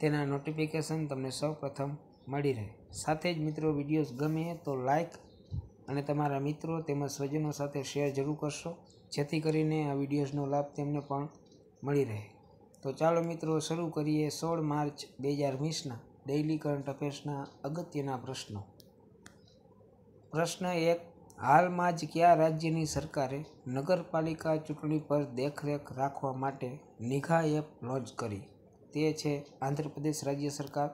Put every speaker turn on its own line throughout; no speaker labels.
તેના નોટિફિકેશન તમને સૌ પ્રથમ મળી રહે સાથે જ મિત્રો વિડીયોઝ ગમે તો લાઇક અને તમારા મિત્રો તેમજ સ્વજનો સાથે શેર જરૂર કરશો જેથી કરીને આ વિડીયોઝનો લાભ તેમને પણ મળી રહે તો ચાલો મિત્રો શરૂ કરીએ સોળ માર્ચ બે હજાર વીસના ડેઇલી કરંટ અફેર્સના અગત્યના પ્રશ્નો પ્રશ્ન એક હાલમાં જ કયા રાજ્યની સરકારે નગરપાલિકા ચૂંટણી પર દેખરેખ રાખવા માટે નિઘા એપ લોન્ચ કરી તે છે આંધ્રપ્રદેશ રાજ્ય સરકાર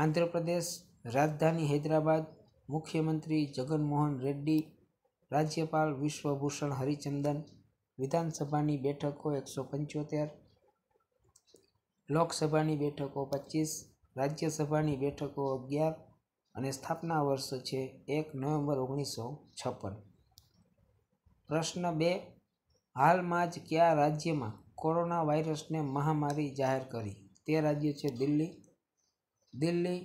આંધ્રપ્રદેશ રાજધાની હૈદરાબાદ મુખ્યમંત્રી જગનમોહન રેડ્ડી રાજ્યપાલ વિશ્વભૂષણ હરિચંદન વિધાનસભાની બેઠકો એકસો પંચોતેર લોકસભાની બેઠકો પચીસ રાજ્યસભાની બેઠકો અગિયાર અને સ્થાપના વર્ષ છે એક નવેમ્બર ઓગણીસો છપ્પન પ્રશ્ન બે હાલમાં જ કયા રાજ્યમાં કોરોના વાયરસને મહામારી જાહેર કરી તે રાજ્ય છે દિલ્હી દિલ્હી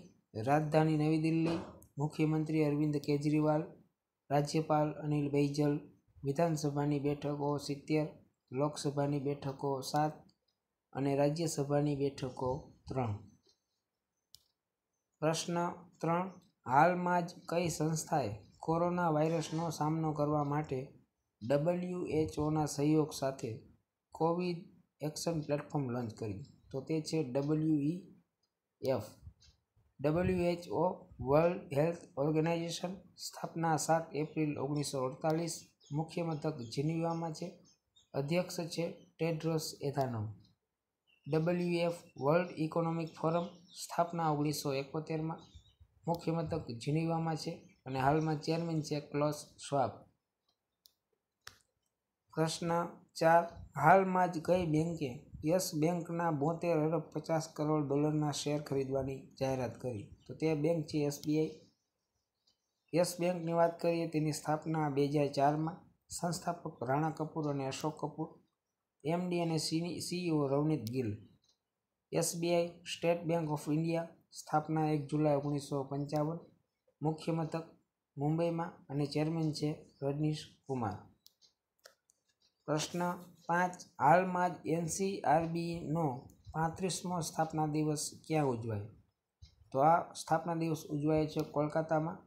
રાજધાની નવી દિલ્હી મુખ્યમંત્રી અરવિંદ કેજરીવાલ રાજ્યપાલ અનિલ બૈજલ વિધાનસભાની બેઠકો સિત્તેર લોકસભાની બેઠકો સાત અને રાજ્યસભાની બેઠકો ત્રણ પ્રશ્ન ત્રણ હાલમાં જ કઈ સંસ્થાએ કોરોના વાયરસનો સામનો કરવા માટે ડબલ્યુએચઓના સહયોગ સાથે કોવિડ એક્શન પ્લેટફોર્મ લોન્ચ કર્યું તો તે છે W E F WHO world health organization સ્થાપના સાત એપ્રિલ ઓગણીસો અડતાલીસ મુખ્ય મથક જીનીવામાં છે અધ્યક્ષ છે Tedros Adhanom W F world economic forum સ્થાપના ઓગણીસો એકોતેરમાં મુખ્ય મથક જીનીવામાં છે અને હાલમાં ચેરમેન છે ક્લોસ સ્વાબ પ્રશ્ન ચાર હાલમાં જ કઈ બેંકે યસ બેંકના બોતેર અરબ પચાસ કરોડ ડોલરના શેર ખરીદવાની જાહેરાત કરી તો તે બેંક છે એસબીઆઈ યસ બેંકની વાત કરીએ તેની સ્થાપના બે હજાર ચારમાં સંસ્થાપક રાણા કપૂર અને અશોક કપૂર એમડી અને C CEO Ravneet Gill SBI state bank of India સ્થાપના એક જુલાઈ ઓગણીસો પંચાવન મુખ્ય મથક મુંબઈમાં અને ચેરમેન છે રજનીશ કુમાર પ્રશ્ન પાંચ હાલમાં જ એનસીઆરબીનો પાંત્રીસમો સ્થાપના દિવસ ક્યાં ઉજવાય તો આ સ્થાપના દિવસ ઉજવાય છે કોલકાતામાં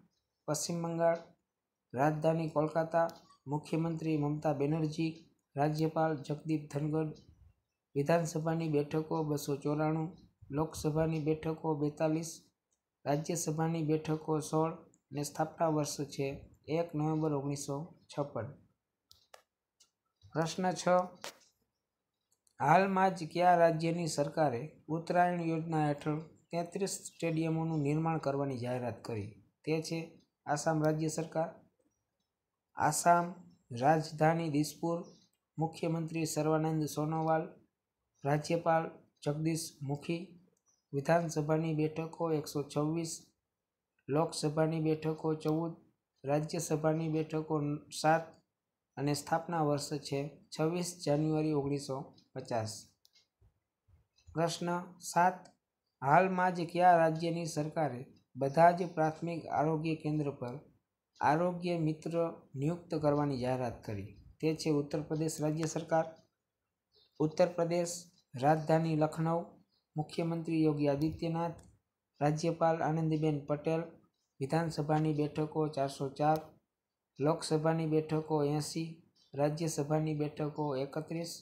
પશ્ચિમ બંગાળ રાજધાની કોલકાતા મુખ્યમંત્રી મમતા બેનર્જી રાજ્યપાલ જગદીપ ધનગઢ વિધાનસભાની બેઠકો બસો ચોરાણું લોકસભાની બેઠકો બેતાલીસ રાજ્યસભાની બેઠકો સોળ અને સ્થાપના વર્ષ છે એક નવેમ્બર ઓગણીસો છપ્પન પ્રશ્ન છ હાલમાં જ કયા રાજ્યની સરકારે ઉત્તરાયણ યોજના હેઠળ તેત્રીસ સ્ટેડિયમોનું નિર્માણ કરવાની જાહેરાત કરી તે છે આસામ રાજ્ય સરકાર આસામ રાજધાની દિસપુર મુખ્યમંત્રી સર્વાનંદ સોનોવાલ રાજ્યપાલ જગદીશ મુખી વિધાનસભાની બેઠકો એકસો છવ્વીસ લોકસભાની બેઠકો ચૌદ રાજ્યસભાની બેઠકો સાત અને સ્થાપના વર્ષ છે છવ્વીસ જાન્યુઆરી ઓગણીસો પચાસ પ્રશ્ન સાત હાલમાં જ કયા રાજ્યની સરકારે બધા જ પ્રાથમિક આરોગ્ય કેન્દ્ર પર આરોગ્ય મિત્ર નિયુક્ત કરવાની જાહેરાત કરી તે છે ઉત્તર પ્રદેશ રાજ્ય સરકાર ઉત્તર પ્રદેશ રાજધાની લખનઉ મુખ્યમંત્રી યોગી આદિત્યનાથ રાજ્યપાલ આનંદીબેન પટેલ વિધાનસભાની બેઠકો ચારસો ચાર લોકસભાની બેઠકો એંસી રાજ્યસભાની બેઠકો એકત્રીસ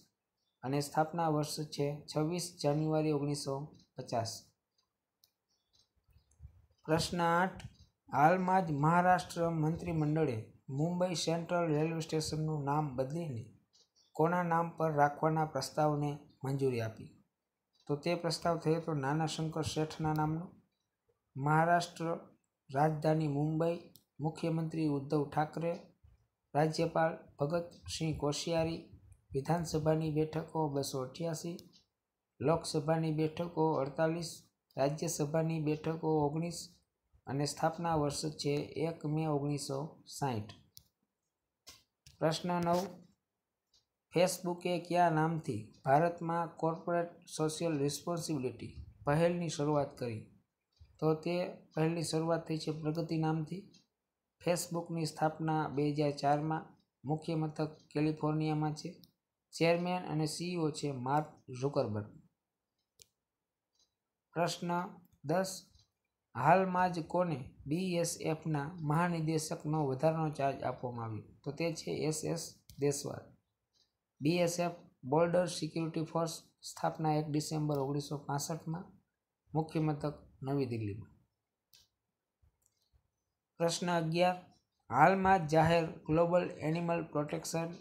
અને સ્થાપના વર્ષ છે છવ્વીસ જાન્યુઆરી ઓગણીસો પચાસ પ્રશ્ન આઠ હાલમાં જ મહારાષ્ટ્ર મંત્રીમંડળે મુંબઈ સેન્ટ્રલ રેલવે સ્ટેશનનું નામ બદલીને કોના નામ પર રાખવાના પ્રસ્તાવને મંજૂરી આપી તો તે પ્રસ્તાવ થયો તો નાના શંકર શેઠના નામનો મહારાષ્ટ્ર રાજધાની મુંબઈ મુખ્યમંત્રી ઉદ્ધવ ઠાકરે રાજ્યપાલ ભગતસિંહ કોશિયારી વિધાનસભાની બેઠકો બસો અઠ્યાસી લોકસભાની બેઠકો અડતાલીસ રાજ્યસભાની બેઠકો ઓગણીસ અને સ્થાપના વર્ષ છે એક મે ઓગણીસો સાહીઠ પ્રશ્ન નવ ફેસબુકે કયા નામથી ભારતમાં કોર્પોરેટ સોશિયલ રિસ્પોન્સિબિલિટી પહેલની શરૂઆત કરી તો તે પહેલની શરૂઆત થઈ છે પ્રગતિ નામથી ફેસબુકની સ્થાપના બે હજાર ચારમાં મુખ્ય મથક કેલિફોર્નિયામાં છે ચેરમેન અને સીઈઓ છે માર્ક ઝુકરબર્ગ પ્રશ્ન દસ હાલમાં જ કોને બીએસએફના મહાનિદેશકનો વધારાનો ચાર્જ આપવામાં આવ્યો તો તે છે S S Deswal BSF border security force સ્થાપના એક ડિસેમ્બર ઓગણીસો પાસઠમાં મુખ્ય મથક નવી દિલ્હીમાં પ્રશ્ન અગિયાર હાલમાં જાહેર ગ્લોબલ એનિમલ પ્રોટેક્શન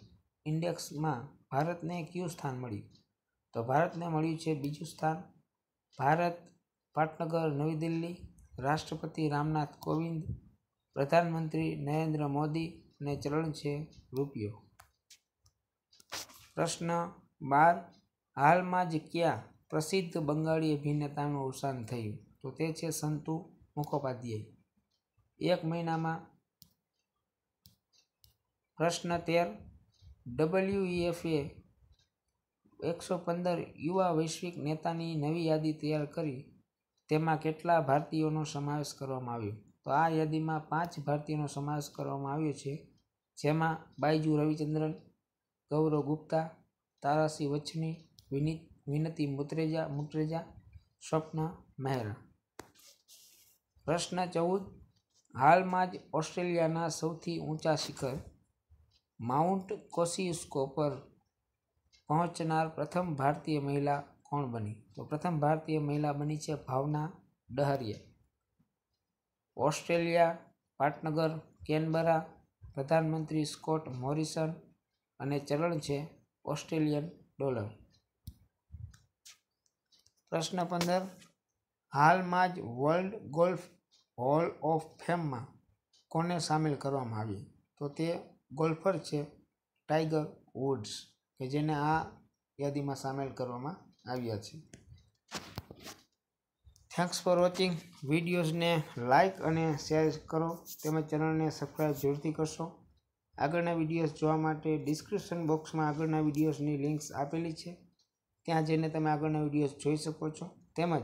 ઇન્ડેક્સમાં ભારતને કયું સ્થાન મળ્યું તો ભારતને મળ્યું છે બીજું સ્થાન ભારત પાટનગર નવી દિલ્હી રાષ્ટ્રપતિ રામનાથ કોવિંદ પ્રધાનમંત્રી નરેન્દ્ર મોદી અને ચલણ છે રૂપિયો પ્રશ્ન બાર હાલમાં જ ક્યાં પ્રસિદ્ધ બંગાળી અભિનેતાનું અવસાન થયું તો તે છે સંતુ મુખોપાધ્યાય એક મહિનામાં પ્રશ્ન તેર ડબલ્યુઈએફએ e એકસો પંદર યુવા વૈશ્વિક નેતાની નવી યાદી તૈયાર કરી તેમાં કેટલા ભારતીયોનો સમાવેશ કરવામાં આવ્યો તો આ યાદીમાં પાંચ ભારતીયોનો સમાવેશ કરવામાં આવ્યો છે જેમાં બાયજુ રવિચંદ્રન ગૌરવ ગુપ્તા તારાસી વચ્છની વિનીત વિનતી મુત્રેજા મુત્રેજા સ્વપ્ન મહેરા પ્રશ્ન ચૌદ હાલમાં જ ઓસ્ટ્રેલિયાના સૌથી ઊંચા શિખર માઉન્ટ કોસિસ્કો પર પહોંચનાર પ્રથમ ભારતીય મહિલા કોણ બની તો પ્રથમ ભારતીય મહિલા બની છે ભાવના ડહરિયા ઓસ્ટ્રેલિયા પાટનગર કેનબરા પ્રધાનમંત્રી સ્કોટ મોરિસન અને ચલણ છે ઓસ્ટ્રેલિયન ડોલર પ્રશ્ન પંદર હાલમાં જ વર્લ્ડ ગોલ્ફ હોલ ઓફ ફેમમાં કોને સામેલ કરવામાં આવી તો તે ગોલ્ફર છે ટાઈગર વુડ્સ કે જેને આ યાદીમાં સામેલ કરવામાં આવ્યા છે થેન્ક્સ ફોર વોચિંગ વિડીયોઝને લાઇક અને શેર કરો તેમજ ચેનલને સબસ્ક્રાઈબ જરૂરથી કરશો આગળના વિડીયોઝ જોવા માટે ડિસ્ક્રિપ્શન બોક્સમાં આગળના વિડીયોઝની લિંક્સ આપેલી છે ત્યાં જઈને તમે આગળના વિડીયોઝ જોઈ શકો છો તેમજ